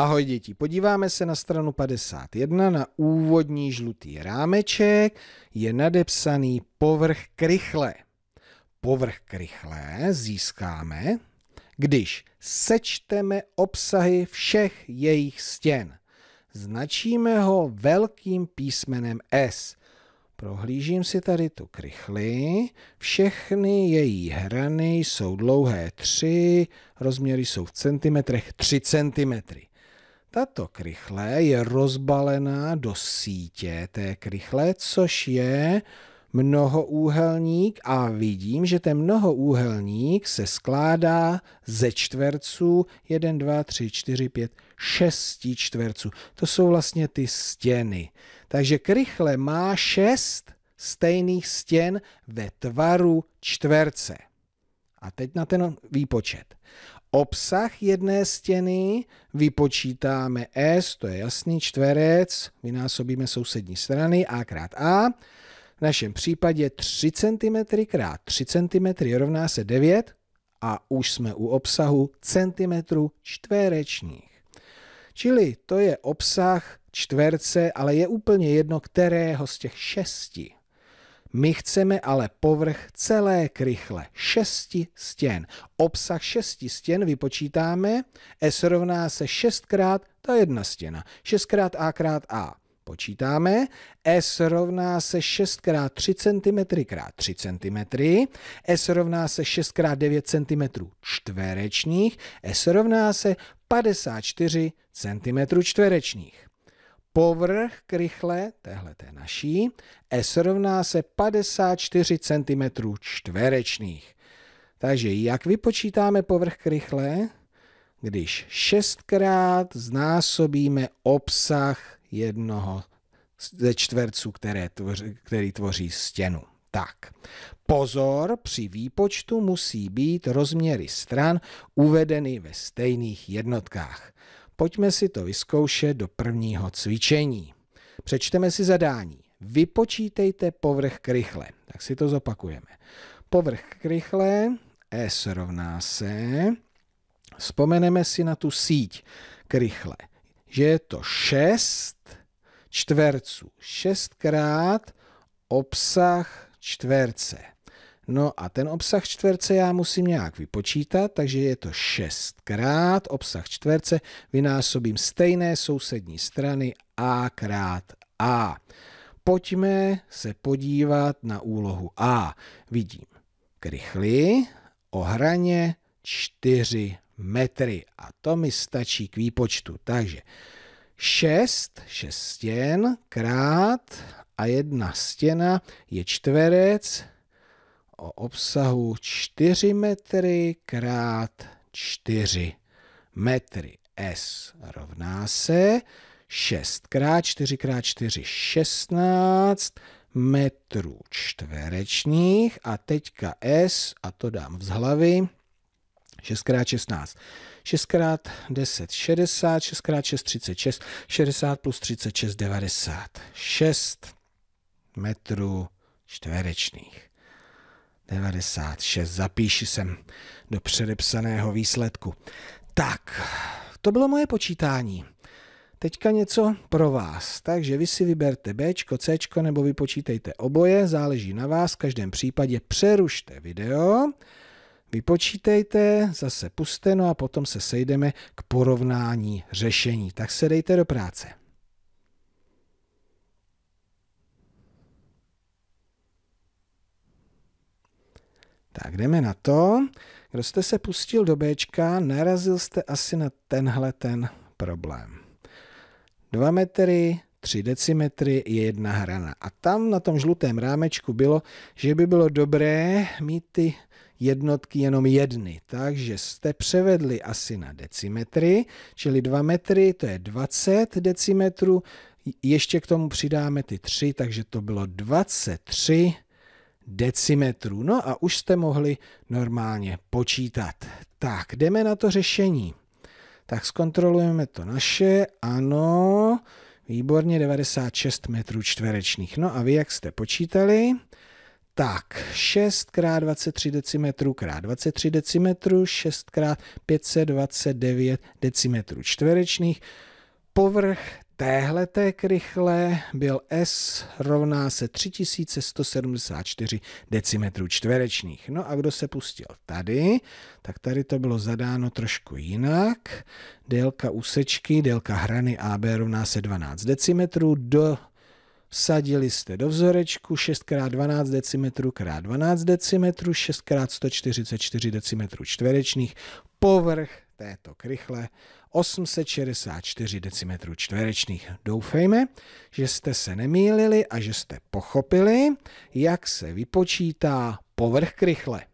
Ahoj děti, podíváme se na stranu 51 na úvodní žlutý rámeček, je nadepsaný povrch krychle. Povrch krychle získáme, když sečteme obsahy všech jejich stěn. Značíme ho velkým písmenem S. Prohlížím si tady tu krychli. Všechny její hrany jsou dlouhé 3, rozměry jsou v centimetrech 3 centimetry. Tato krychle je rozbalená do sítě té krychle, což je mnohoúhelník a vidím, že ten mnohoúhelník se skládá ze čtverců 1, 2, 3, 4, 5, 6 čtverců. To jsou vlastně ty stěny. Takže krychle má 6 stejných stěn ve tvaru čtverce. A teď na ten výpočet. Obsah jedné stěny vypočítáme S, to je jasný, čtverec, vynásobíme sousední strany A krát A. V našem případě 3 cm krát 3 cm rovná se 9 a už jsme u obsahu centimetrů čtverečních. Čili to je obsah čtverce, ale je úplně jedno, kterého z těch šesti. My chceme ale povrch celé krychle, šesti stěn. Obsah šesti stěn vypočítáme, S rovná se šestkrát, ta jedna stěna. šestkrát A krát A. Počítáme, S rovná se 6 x 3 cm x 3 cm, S rovná se 6 x 9 cm čtverečních, S rovná se 54 cm čtverečních. Povrch krychle, téhle té naší, S rovná se 54 cm čtverečných. Takže jak vypočítáme povrch krychle? Když šestkrát znásobíme obsah jednoho ze čtverců, které tvoří, který tvoří stěnu. Tak, pozor, při výpočtu musí být rozměry stran uvedeny ve stejných jednotkách. Pojďme si to vyzkoušet do prvního cvičení. Přečteme si zadání. Vypočítejte povrch krychle. Tak si to zopakujeme. Povrch krychle S rovná se. Vzpomeneme si na tu síť krychle, že je to 6 čtverců. 6 krát obsah čtverce. No a ten obsah čtverce já musím nějak vypočítat, takže je to 6 krát obsah čtverce vynásobím stejné sousední strany a krát a. Pojďme se podívat na úlohu a. Vidím krychly o hraně 4 metry a to mi stačí k výpočtu. Takže 6 stěn krát a jedna stěna je čtverec o obsahu 4 metry krát 4 metry. S rovná se 6 krát 4 krát 4 16 metrů čtverečních a teďka S, a to dám z hlavy, 6 krát 16 6 krát 10 60, 6 krát 6 36, 60 plus 36, 96 metrů čtverečných. 96. Zapíši sem do předepsaného výsledku. Tak, to bylo moje počítání. Teďka něco pro vás. Takže vy si vyberte B, C nebo vypočítejte oboje, záleží na vás. V každém případě přerušte video, vypočítejte, zase puste, no a potom se sejdeme k porovnání řešení. Tak se dejte do práce. Tak jdeme na to. Kdo jste se pustil do Bčka, narazil jste asi na tenhle ten problém. 2 metry, 3 decimetry je jedna hrana. A tam na tom žlutém rámečku bylo, že by bylo dobré mít ty jednotky jenom jedny. Takže jste převedli asi na decimetry, čili 2 metry, to je 20 decimetrů. Ještě k tomu přidáme ty 3, takže to bylo 23 decimetrů. No a už jste mohli normálně počítat. Tak, jdeme na to řešení. Tak zkontrolujeme to naše, ano, výborně 96 metrů čtverečných. No a vy jak jste počítali? Tak, 6 x 23 decimetrů x 23 decimetrů, 6 x 529 decimetrů čtverečných, povrch té krychle byl S rovná se 3174 decimetrů čtverečních. No a kdo se pustil tady, tak tady to bylo zadáno trošku jinak. Délka úsečky, délka hrany AB rovná se 12 decimetrů do Sadili jste do vzorečku 6x12 decimetrů x 12 decimetrů, 6x144 decimetrů čtverečných, povrch této krychle 864 decimetrů čtverečných. Doufejme, že jste se nemýlili a že jste pochopili, jak se vypočítá povrch krychle.